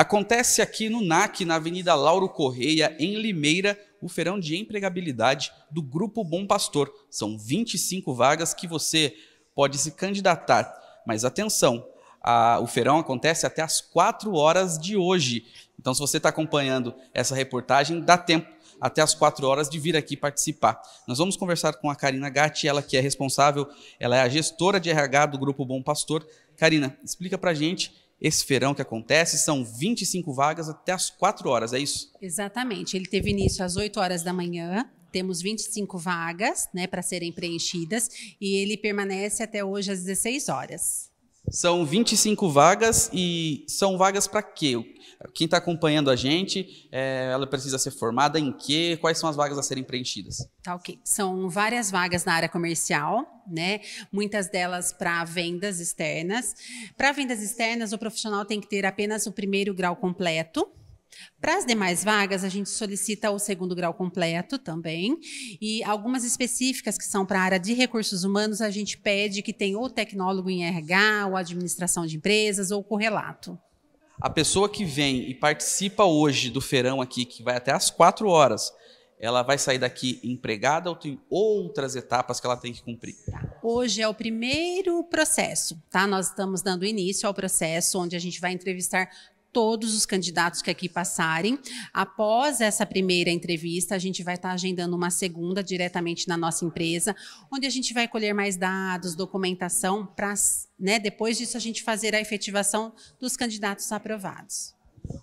Acontece aqui no NAC, na Avenida Lauro Correia, em Limeira, o feirão de empregabilidade do Grupo Bom Pastor. São 25 vagas que você pode se candidatar. Mas atenção, a, o feirão acontece até as 4 horas de hoje. Então, se você está acompanhando essa reportagem, dá tempo até as 4 horas de vir aqui participar. Nós vamos conversar com a Karina Gatti, ela que é responsável, ela é a gestora de RH do Grupo Bom Pastor. Karina, explica para gente esse feirão que acontece, são 25 vagas até as 4 horas, é isso? Exatamente. Ele teve início às 8 horas da manhã. Temos 25 vagas né, para serem preenchidas e ele permanece até hoje às 16 horas. São 25 vagas e são vagas para quê? Quem está acompanhando a gente, é, ela precisa ser formada em quê? Quais são as vagas a serem preenchidas? Tá ok. São várias vagas na área comercial, né? Muitas delas para vendas externas. Para vendas externas, o profissional tem que ter apenas o primeiro grau completo, para as demais vagas, a gente solicita o segundo grau completo também. E algumas específicas que são para a área de recursos humanos, a gente pede que tenha ou tecnólogo em RH, ou administração de empresas, ou correlato. A pessoa que vem e participa hoje do feirão aqui, que vai até às quatro horas, ela vai sair daqui empregada ou tem outras etapas que ela tem que cumprir? Tá. Hoje é o primeiro processo, tá? Nós estamos dando início ao processo onde a gente vai entrevistar todos os candidatos que aqui passarem. Após essa primeira entrevista, a gente vai estar agendando uma segunda diretamente na nossa empresa, onde a gente vai colher mais dados, documentação, para né, depois disso a gente fazer a efetivação dos candidatos aprovados.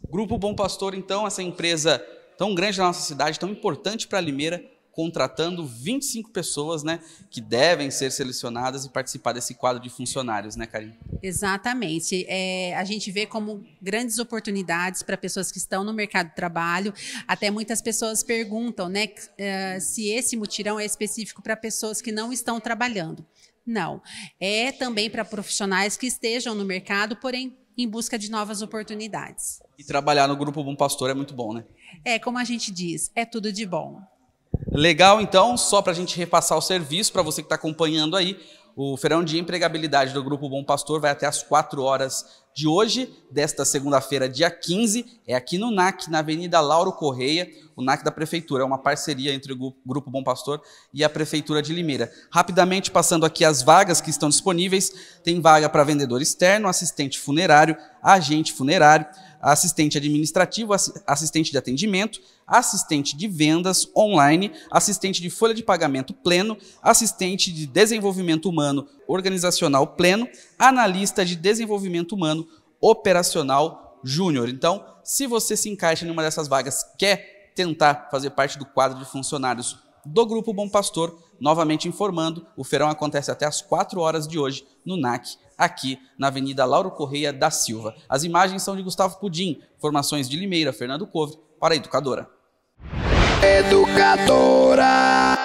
Grupo Bom Pastor, então, essa empresa tão grande na nossa cidade, tão importante para Limeira, contratando 25 pessoas, né, que devem ser selecionadas e participar desse quadro de funcionários, né, Karim? Exatamente. É, a gente vê como grandes oportunidades para pessoas que estão no mercado de trabalho. Até muitas pessoas perguntam né, é, se esse mutirão é específico para pessoas que não estão trabalhando. Não. É também para profissionais que estejam no mercado, porém em busca de novas oportunidades. E trabalhar no Grupo Bom Pastor é muito bom, né? É, como a gente diz, é tudo de bom. Legal, então, só para a gente repassar o serviço, para você que está acompanhando aí, o feirão de empregabilidade do Grupo Bom Pastor vai até as 4 horas de hoje, desta segunda-feira, dia 15, é aqui no NAC, na Avenida Lauro Correia, o NAC da Prefeitura. É uma parceria entre o Grupo Bom Pastor e a Prefeitura de Limeira. Rapidamente passando aqui as vagas que estão disponíveis: tem vaga para vendedor externo, assistente funerário, agente funerário, assistente administrativo, assistente de atendimento, assistente de vendas online, assistente de folha de pagamento pleno, assistente de desenvolvimento humano organizacional pleno, analista de desenvolvimento humano operacional júnior. Então, se você se encaixa em uma dessas vagas, quer tentar fazer parte do quadro de funcionários do Grupo Bom Pastor, novamente informando, o ferão acontece até às 4 horas de hoje no NAC, aqui na Avenida Lauro Correia da Silva. As imagens são de Gustavo Pudim, formações de Limeira, Fernando Couve para a Educadora. Educadora!